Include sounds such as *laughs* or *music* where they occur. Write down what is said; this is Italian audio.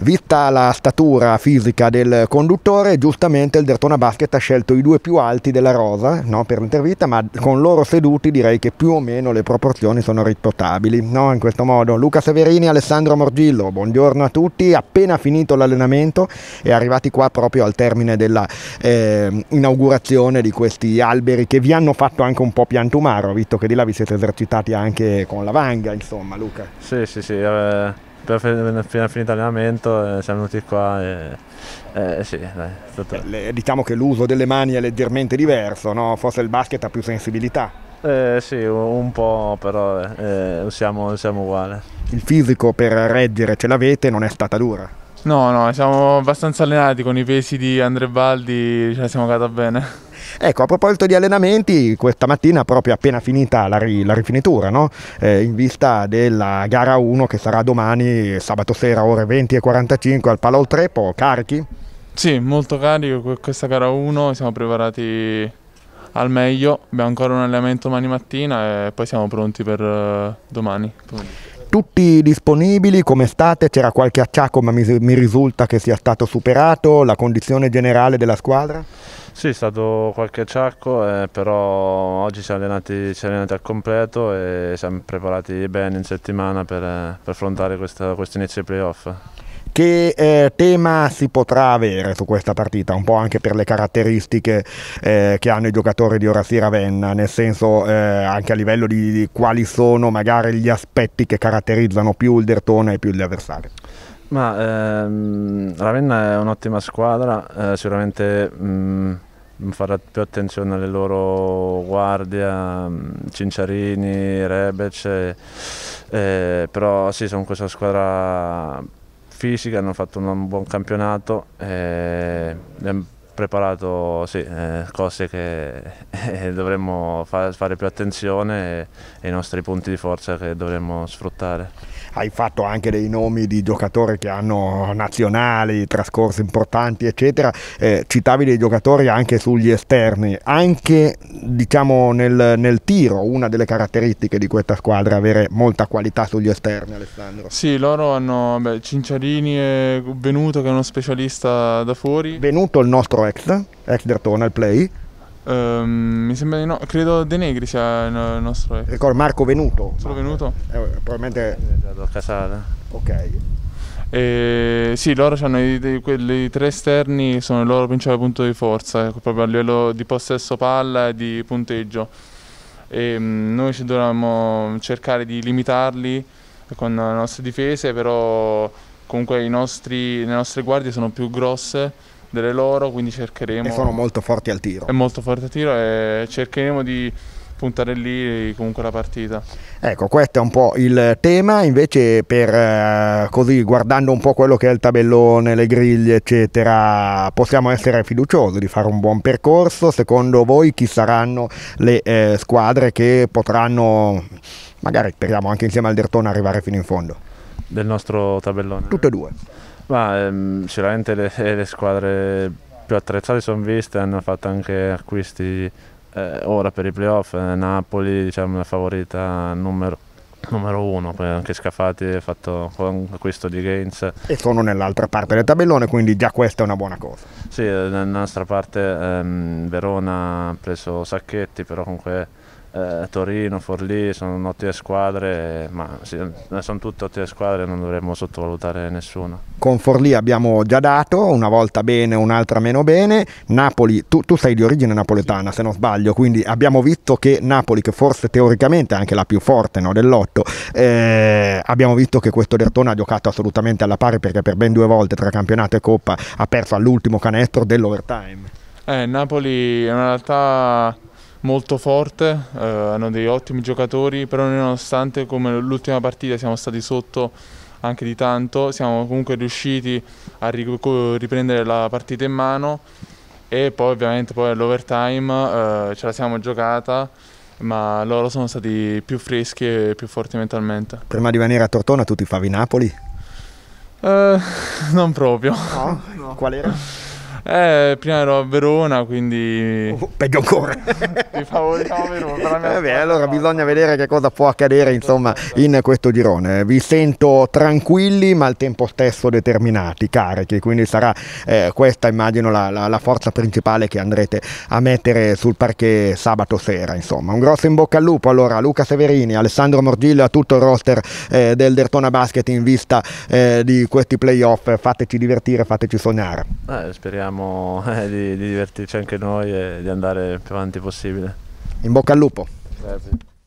Vista la statura fisica del conduttore, giustamente il Dertona Basket ha scelto i due più alti della rosa no, per l'intervista, ma con loro seduti direi che più o meno le proporzioni sono riportabili. No? In questo modo Luca Severini e Alessandro Morgillo, buongiorno a tutti, appena finito l'allenamento e arrivati qua proprio al termine dell'inaugurazione eh, di questi alberi che vi hanno fatto anche un po' piantumaro, visto che di là vi siete esercitati anche con la vanga, insomma Luca. Sì, sì, sì. Eh appena finito l'allenamento eh, siamo venuti qua e eh, sì, dai, stato... Eh, le, diciamo che l'uso delle mani è leggermente diverso, no? forse il basket ha più sensibilità. Eh, sì, un po', però eh, eh, siamo, siamo uguali. Il fisico per reggere ce l'avete, non è stata dura. No, no, siamo abbastanza allenati con i pesi di Andrebaldi, ce cioè la siamo cata bene. Ecco, a proposito di allenamenti, questa mattina proprio appena finita la, ri, la rifinitura, no? eh, in vista della gara 1 che sarà domani, sabato sera, ore 20 e 45 al Palo Trepo, carichi? Sì, molto carico, questa gara 1 siamo preparati al meglio, abbiamo ancora un allenamento domani mattina e poi siamo pronti per eh, domani. Tutti disponibili, come state? C'era qualche acciacco ma mi risulta che sia stato superato, la condizione generale della squadra? Sì, è stato qualche ciacco, eh, però oggi ci siamo allenati, al completo e siamo preparati bene in settimana per, eh, per affrontare questo inizio di playoff. Che eh, tema si potrà avere su questa partita? Un po' anche per le caratteristiche eh, che hanno i giocatori di Orasi Ravenna, nel senso eh, anche a livello di, di, quali sono magari gli aspetti che caratterizzano più il Dertone e più gli avversari. Ma ehm, Ravenna è un'ottima squadra, eh, sicuramente mh, mm, farà più attenzione alle loro guardie, mm, Cinciarini, Rebec, e, eh, però sì, sono questa squadra fisica, hanno fatto un buon campionato. E, eh, preparato sì, eh, cose che eh, dovremmo fa fare più attenzione e, e, i nostri punti di forza che dovremmo sfruttare. Hai fatto anche dei nomi di giocatori che hanno nazionali, trascorsi importanti eccetera, eh, citavi dei giocatori anche sugli esterni, anche diciamo nel, nel, tiro una delle caratteristiche di questa squadra è avere molta qualità sugli esterni Alessandro. Sì, loro hanno beh, Cinciarini e Venuto che è uno specialista da fuori. Venuto il nostro Exder. Exder torna al play. Um, mi sembra di no, credo De Negri sia il nostro ex. Ricordo Marco Venuto. Sono Venuto? Eh, eh probabilmente... Casale. Ok. E, sì, loro hanno i, dei, quelli, tre esterni, sono il loro principale punto di forza, eh, proprio a livello di possesso palla e di punteggio. E, mm, noi ci dovremmo cercare di limitarli con le nostre difese, però comunque nostri, le nostre guardie sono più grosse delle loro, quindi cercheremo... E sono molto forti al tiro. È molto forte al tiro e cercheremo di puntare lì comunque la partita. Ecco, questo è un po' il tema, invece per eh, così guardando un po' quello che è il tabellone, le griglie, eccetera, possiamo essere fiduciosi di fare un buon percorso. Secondo voi chi saranno le eh, squadre che potranno, magari speriamo anche insieme al Dertone, arrivare fino in fondo? Del nostro tabellone. Tutte e due. Ma ehm, sicuramente le, eh, le, squadre più attrezzate sono viste, hanno fatto anche acquisti eh, ora per i playoff, eh, Napoli diciamo la favorita numero numero uno, anche Scafati ha fatto questo di Gains. E sono nell'altra parte del tabellone, quindi già questa è una buona cosa. Sì, nella eh, nostra parte ehm, Verona ha preso sacchetti, però comunque eh, Torino, Forlì sono ottime squadre, ma sì, eh, sono tutte ottime squadre, non dovremmo sottovalutare nessuno. Con Forlì abbiamo già dato, una volta bene, un'altra meno bene. Napoli, tu, tu sei di origine napoletana sì. se non sbaglio, quindi abbiamo visto che Napoli, che forse teoricamente è anche la più forte no, dell'otto, eh, abbiamo visto che questo Dertone ha giocato assolutamente alla pari perché per ben due volte tra campionato e coppa ha perso all'ultimo canale Hector dell'overtime. Eh, Napoli è una realtà molto forte, eh, hanno degli ottimi giocatori, però nonostante come l'ultima partita siamo stati sotto anche di tanto, siamo comunque riusciti a riprendere la partita in mano e poi ovviamente poi all'overtime eh, ce la siamo giocata ma loro sono stati più freschi e più forti mentalmente. Prima di venire a Tortona tu ti favi Napoli? Eh, *laughs* non proprio. No? no. Qual era? Eh, prima ero a Verona, quindi... Oh, peggio ancora! *laughs* Ti favoriamo Verona. Vabbè, eh allora bisogna vedere che cosa può accadere insomma, in questo girone. Vi sento tranquilli ma al tempo stesso determinati, carichi, quindi sarà eh, questa immagino la, la, la, forza principale che andrete a mettere sul parquet sabato sera. Insomma. Un grosso in bocca al lupo allora Luca Severini, Alessandro Morgillo, a tutto il roster eh, del Dertona Basket in vista eh, di questi playoff. Fateci divertire, fateci sognare. Eh, speriamo speriamo *laughs* eh, di, di divertirci anche noi e di andare più avanti possibile. In bocca al lupo. Grazie. Eh,